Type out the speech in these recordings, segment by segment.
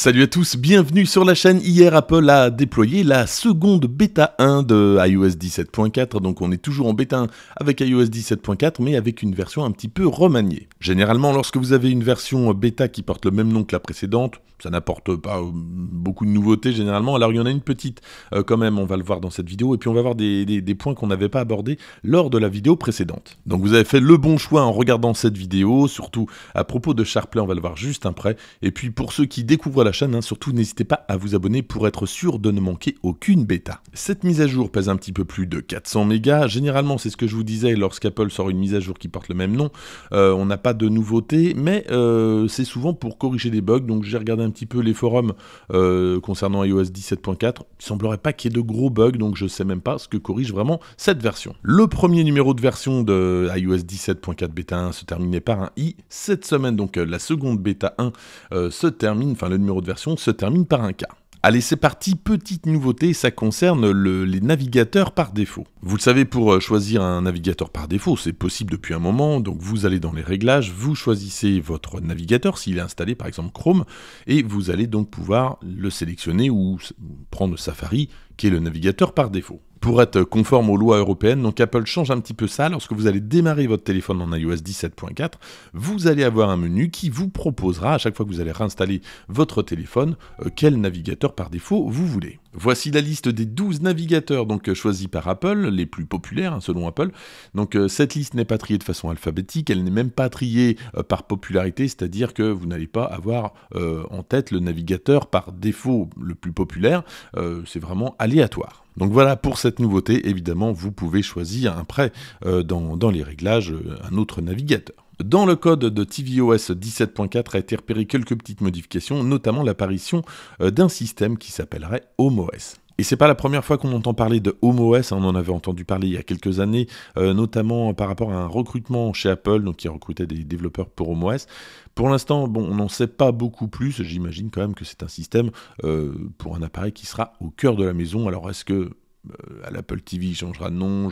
Salut à tous, bienvenue sur la chaîne. Hier, Apple a déployé la seconde bêta 1 de iOS 17.4, donc on est toujours en bêta 1 avec iOS 17.4, mais avec une version un petit peu remaniée. Généralement, lorsque vous avez une version bêta qui porte le même nom que la précédente, ça n'apporte pas euh, beaucoup de nouveautés généralement. Alors il y en a une petite euh, quand même, on va le voir dans cette vidéo, et puis on va voir des, points qu'on n'avait pas abordés lors de la vidéo précédente. Donc vous avez fait le bon choix en regardant cette vidéo, surtout à propos de Sharplay, on va le voir juste après. Et puis pour ceux qui découvrent la chaîne, hein. surtout n'hésitez pas à vous abonner pour être sûr de ne manquer aucune bêta. Cette mise à jour pèse un petit peu plus de 400 mégas, généralement c'est ce que je vous disais lorsqu'Apple sort une mise à jour qui porte le même nom, euh, on n'a pas de nouveautés, mais euh, c'est souvent pour corriger des bugs, donc j'ai regardé un petit peu les forums euh, concernant iOS 17.4, il semblerait pas qu'il y ait de gros bugs, donc je sais même pas ce que corrige vraiment cette version. Le premier numéro de version de iOS 17.4 bêta 1 se terminait par un i, cette semaine donc la seconde bêta 1 se termine, enfin le numéro de version se termine par un cas Allez, c'est parti, petite nouveauté, ça concerne les navigateurs par défaut. Vous le savez, pour euh, choisir un navigateur par défaut, c'est possible depuis un moment, donc vous allez dans les réglages, vous choisissez votre navigateur, s'il est installé par exemple Chrome, et vous allez donc pouvoir le sélectionner ou prendre Safari, qui est le navigateur par défaut pour être conforme aux lois européennes. Donc Apple change un petit peu ça. Lorsque vous allez démarrer votre téléphone en iOS 17.4, vous allez avoir un menu qui vous proposera, à chaque fois que vous allez réinstaller votre téléphone, euh, quel navigateur par défaut vous voulez. Voici la liste des 12 navigateurs donc, choisis par Apple, les plus populaires hein, selon Apple. Donc euh, cette liste n'est pas triée de façon alphabétique, elle n'est même pas triée euh, par popularité, c'est-à-dire que vous n'allez pas avoir en tête le navigateur par défaut le plus populaire, c'est vraiment aléatoire. Donc voilà pour cette nouveauté. Évidemment, vous pouvez choisir un prêt euh, dans, dans les réglages euh, un autre navigateur. Dans le code de tvOS 17.4 a été repéré quelques petites modifications, notamment l'apparition euh, d'un système qui s'appellerait HomeOS. Et c'est pas la première fois qu'on entend parler de Home OS, hein, on en avait entendu parler il y a quelques années, euh, notamment par rapport à un recrutement chez Apple, donc qui recrutait des développeurs pour Home OS. Pour l'instant, bon, on n'en sait pas beaucoup plus, j'imagine quand même que c'est un système euh, pour un appareil qui sera au cœur de la maison. Alors est-ce que euh, à l'Apple TV changera de nom,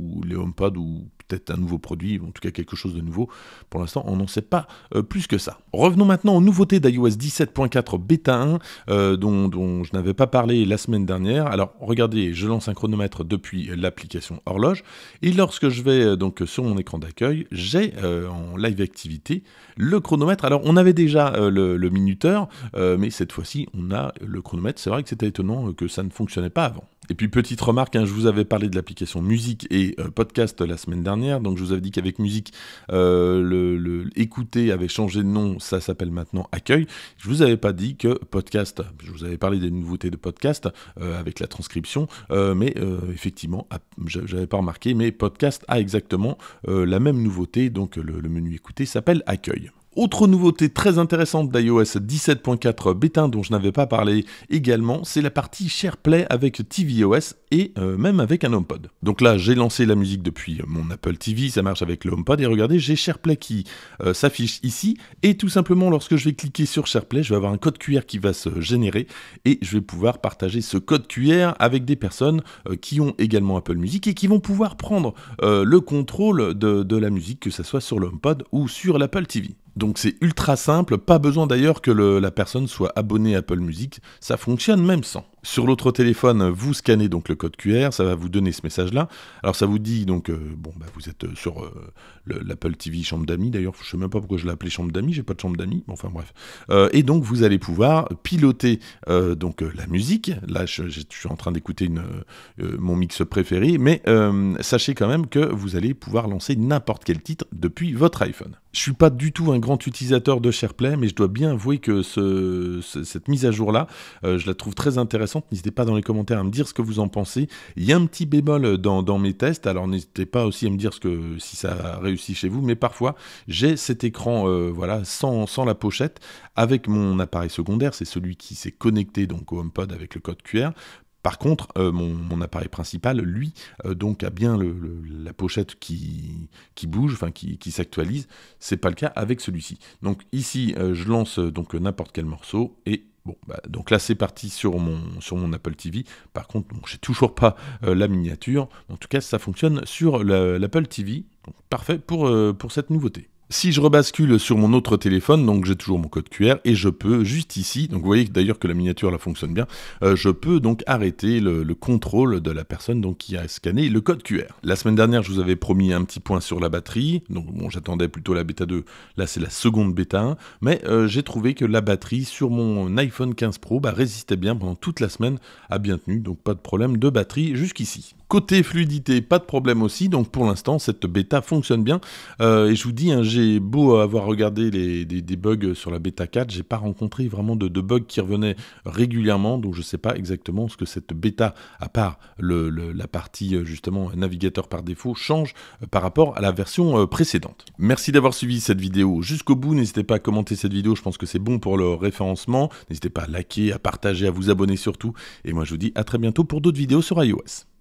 ou les HomePod, ou peut-être un nouveau produit, en tout cas quelque chose de nouveau. Pour l'instant, on n'en sait pas euh, plus que ça. Revenons maintenant aux nouveautés d'iOS 17.4 Beta 1, euh, dont, je n'avais pas parlé la semaine dernière. Alors, regardez, je lance un chronomètre depuis l'application horloge, et lorsque je vais euh, donc sur mon écran d'accueil, j'ai en live activité le chronomètre. Alors, on avait déjà le, minuteur, mais cette fois-ci, on a le chronomètre. C'est vrai que c'était étonnant que ça ne fonctionnait pas avant. Et puis petite remarque, hein, je vous avais parlé de l'application musique et euh, podcast la semaine dernière, donc je vous avais dit qu'avec musique, euh, écouter avait changé de nom, ça s'appelle maintenant accueil. Je vous avais pas dit que podcast, je vous avais parlé des nouveautés de podcast euh, avec la transcription, euh, mais effectivement, ah, je n'avais pas remarqué, mais podcast a exactement la même nouveauté, donc le menu écouter s'appelle accueil. Autre nouveauté très intéressante d'iOS 17.4 bêta dont je n'avais pas parlé également, c'est la partie SharePlay avec tvOS et euh, même avec un HomePod. Donc là, j'ai lancé la musique depuis mon Apple TV, ça marche avec le HomePod et regardez, j'ai SharePlay qui euh, s'affiche ici et tout simplement lorsque je vais cliquer sur SharePlay, je vais avoir un code QR qui va se générer et je vais pouvoir partager ce code QR avec des personnes euh, qui ont également Apple Music et qui vont pouvoir prendre le contrôle de, de la musique, que ce soit sur le HomePod ou sur l'Apple TV. Donc c'est ultra simple, pas besoin d'ailleurs que la personne soit abonnée à Apple Music, ça fonctionne même sans. Sur l'autre téléphone, vous scannez donc le code QR, ça va vous donner ce message-là. Alors ça vous dit donc, euh, bon, bah, vous êtes euh, sur euh, l'Apple TV chambre d'amis, d'ailleurs, je ne sais même pas pourquoi je l'ai appelé chambre d'amis, j'ai pas de chambre d'amis, enfin bref. et donc vous allez pouvoir piloter donc la musique. Là, je, suis en train d'écouter mon mix préféré, mais sachez quand même que vous allez pouvoir lancer n'importe quel titre depuis votre iPhone. Je ne suis pas du tout un grand utilisateur de SharePlay, mais je dois bien avouer que cette mise à jour-là, je la trouve très intéressante N'hésitez pas dans les commentaires à me dire ce que vous en pensez. Il y a un petit bémol dans, mes tests, alors n'hésitez pas aussi à me dire ce que, si ça réussit chez vous, mais parfois j'ai cet écran euh, voilà, sans, sans la pochette avec mon appareil secondaire, c'est celui qui s'est connecté donc au HomePod avec le code QR par contre, euh, mon, appareil principal, lui, euh, donc a bien la pochette qui, bouge, enfin qui, qui s'actualise. C'est pas le cas avec celui-ci. Donc ici, euh, je lance donc n'importe quel morceau et Bon, bah, donc là c'est parti sur mon, sur mon Apple TV. Par contre, je j'ai toujours pas la miniature. En tout cas, ça fonctionne sur l'Apple TV. parfait pour, pour cette nouveauté. Si je rebascule sur mon autre téléphone, donc j'ai toujours mon code QR et je peux juste ici, donc vous voyez d'ailleurs que la miniature fonctionne bien, euh, je peux donc arrêter le, contrôle de la personne donc qui a scanné le code QR. La semaine dernière, je vous avais promis un petit point sur la batterie, donc j'attendais plutôt la bêta 2, là c'est la seconde bêta 1, mais euh, j'ai trouvé que la batterie sur mon iPhone 15 Pro bah, résistait bien pendant toute la semaine, a bien tenu, donc pas de problème de batterie jusqu'ici. Côté fluidité, pas de problème aussi. Donc pour l'instant, cette bêta fonctionne bien. Euh, et je vous dis, hein, j'ai beau avoir regardé les, des, bugs sur la bêta 4, j'ai pas rencontré vraiment de, bugs qui revenaient régulièrement. Donc je sais pas exactement ce que cette bêta, à part la partie euh, justement navigateur par défaut, change euh, par rapport à la version précédente. Merci d'avoir suivi cette vidéo jusqu'au bout. N'hésitez pas à commenter cette vidéo. Je pense que c'est bon pour le référencement. N'hésitez pas à liker, à partager, à vous abonner surtout. Et moi je vous dis à très bientôt pour d'autres vidéos sur iOS.